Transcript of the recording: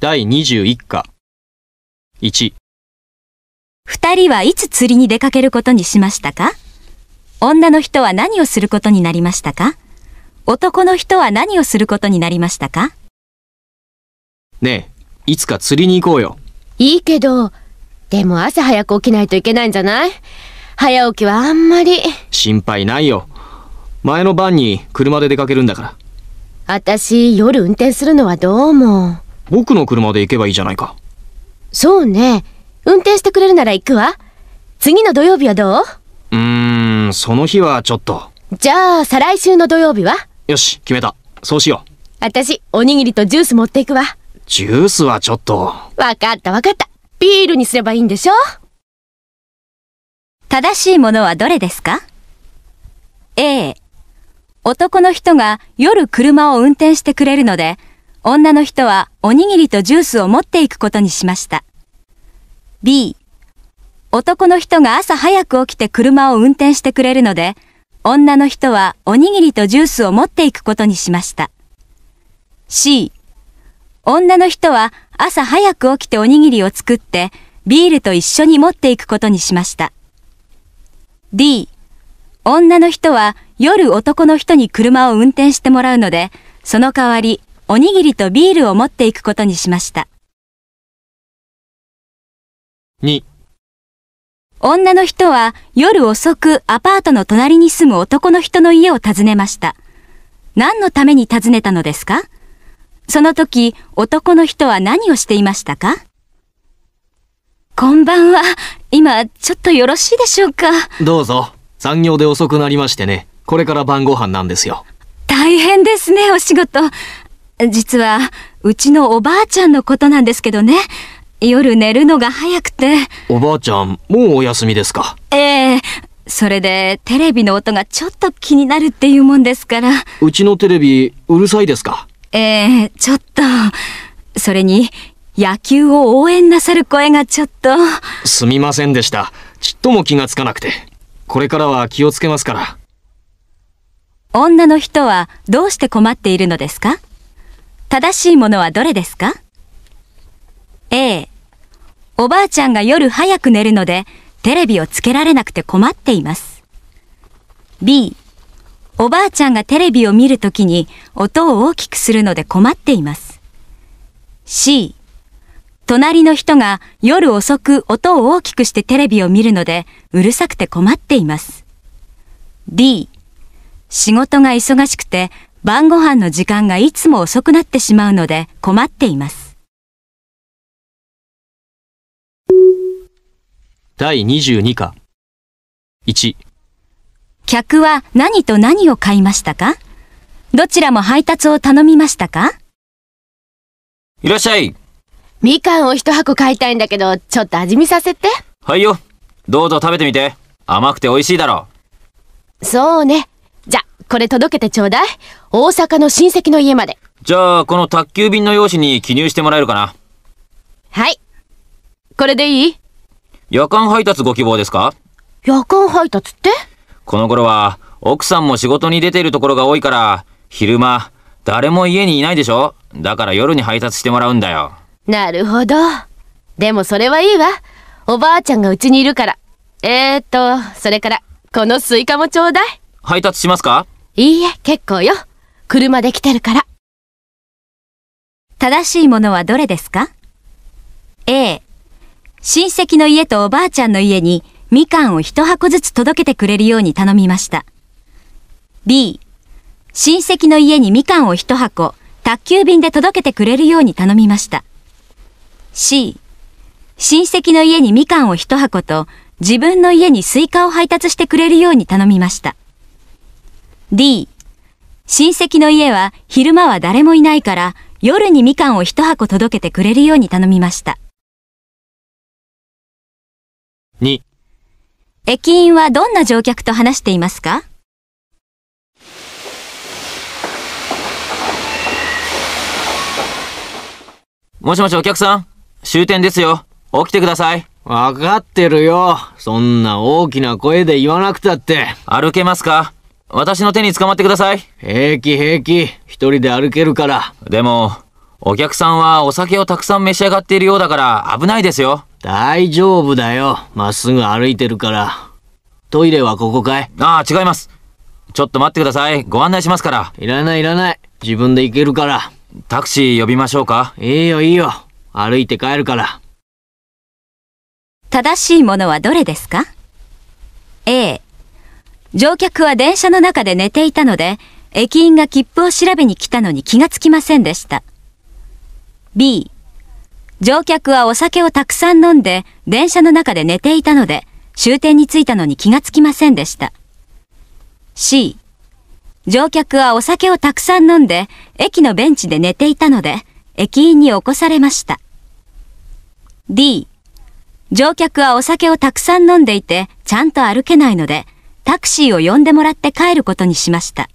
第21課。1。二人はいつ釣りに出かけることにしましたか女の人は何をすることになりましたか男の人は何をすることになりましたかねえ、いつか釣りに行こうよ。いいけど、でも朝早く起きないといけないんじゃない早起きはあんまり。心配ないよ。前の晩に車で出かけるんだから。私、夜運転するのはどうも。僕の車で行けばいいじゃないか。そうね。運転してくれるなら行くわ。次の土曜日はどううーん、その日はちょっと。じゃあ、再来週の土曜日はよし、決めた。そうしよう。私、おにぎりとジュース持っていくわ。ジュースはちょっと。わかったわかった。ビールにすればいいんでしょ正しいものはどれですか ?A、男の人が夜車を運転してくれるので、女の人はおにぎりとジュースを持っていくことにしました。B、男の人が朝早く起きて車を運転してくれるので、女の人はおにぎりとジュースを持っていくことにしました。C、女の人は朝早く起きておにぎりを作って、ビールと一緒に持っていくことにしました。D、女の人は夜男の人に車を運転してもらうので、その代わりおにぎりとビールを持っていくことにしました。2女の人は夜遅くアパートの隣に住む男の人の家を訪ねました。何のために訪ねたのですかその時男の人は何をしていましたかこんばんは。今、ちょっとよろしいでしょうかどうぞ。残業で遅くなりましてね。これから晩ご飯なんですよ。大変ですね、お仕事。実は、うちのおばあちゃんのことなんですけどね。夜寝るのが早くて。おばあちゃん、もうお休みですかええー、それで、テレビの音がちょっと気になるっていうもんですから。うちのテレビ、うるさいですかええー、ちょっと。それに、野球を応援なさる声がちょっと。すみませんでした。ちっとも気がつかなくて。これからは気をつけますから。女の人はどうして困っているのですか正しいものはどれですか ?A、おばあちゃんが夜早く寝るので、テレビをつけられなくて困っています。B、おばあちゃんがテレビを見るときに音を大きくするので困っています。C、隣の人が夜遅く音を大きくしてテレビを見るのでうるさくて困っています。D、仕事が忙しくて晩ご飯の時間がいつも遅くなってしまうので困っています。第22課1客は何と何を買いましたかどちらも配達を頼みましたかいらっしゃい。みかんを一箱買いたいんだけど、ちょっと味見させて。はいよ。どうぞ食べてみて。甘くて美味しいだろう。そうね。これ届けてちょうだい。大阪の親戚の家まで。じゃあ、この宅急便の用紙に記入してもらえるかなはい。これでいい夜間配達ご希望ですか夜間配達ってこの頃は、奥さんも仕事に出ているところが多いから、昼間、誰も家にいないでしょだから夜に配達してもらうんだよ。なるほど。でもそれはいいわ。おばあちゃんがうちにいるから。えーっと、それから、このスイカもちょうだい。配達しますかいいえ、結構よ。車で来てるから。正しいものはどれですか ?A、親戚の家とおばあちゃんの家にみかんを一箱ずつ届けてくれるように頼みました。B、親戚の家にみかんを一箱、宅急便で届けてくれるように頼みました。C、親戚の家にみかんを一箱と自分の家にスイカを配達してくれるように頼みました。D 親戚の家は昼間は誰もいないから夜にみかんを一箱届けてくれるように頼みました。2駅員はどんな乗客と話していますかもしもしお客さん、終点ですよ。起きてください。わかってるよ。そんな大きな声で言わなくたって。歩けますか私の手に捕まってください。平気平気。一人で歩けるから。でも、お客さんはお酒をたくさん召し上がっているようだから危ないですよ。大丈夫だよ。まっすぐ歩いてるから。トイレはここかいああ、違います。ちょっと待ってください。ご案内しますから。いらないいらない。自分で行けるから。タクシー呼びましょうか。いいよいいよ。歩いて帰るから。正しいものはどれですか ?A、乗客は電車の中で寝ていたので、駅員が切符を調べに来たのに気がつきませんでした。B、乗客はお酒をたくさん飲んで、電車の中で寝ていたので、終点に着いたのに気がつきませんでした。C、乗客はお酒をたくさん飲んで、駅のベンチで寝ていたので、駅員に起こされました。D、乗客はお酒をたくさん飲んでいて、ちゃんと歩けないので、タクシーを呼んでもらって帰ることにしました。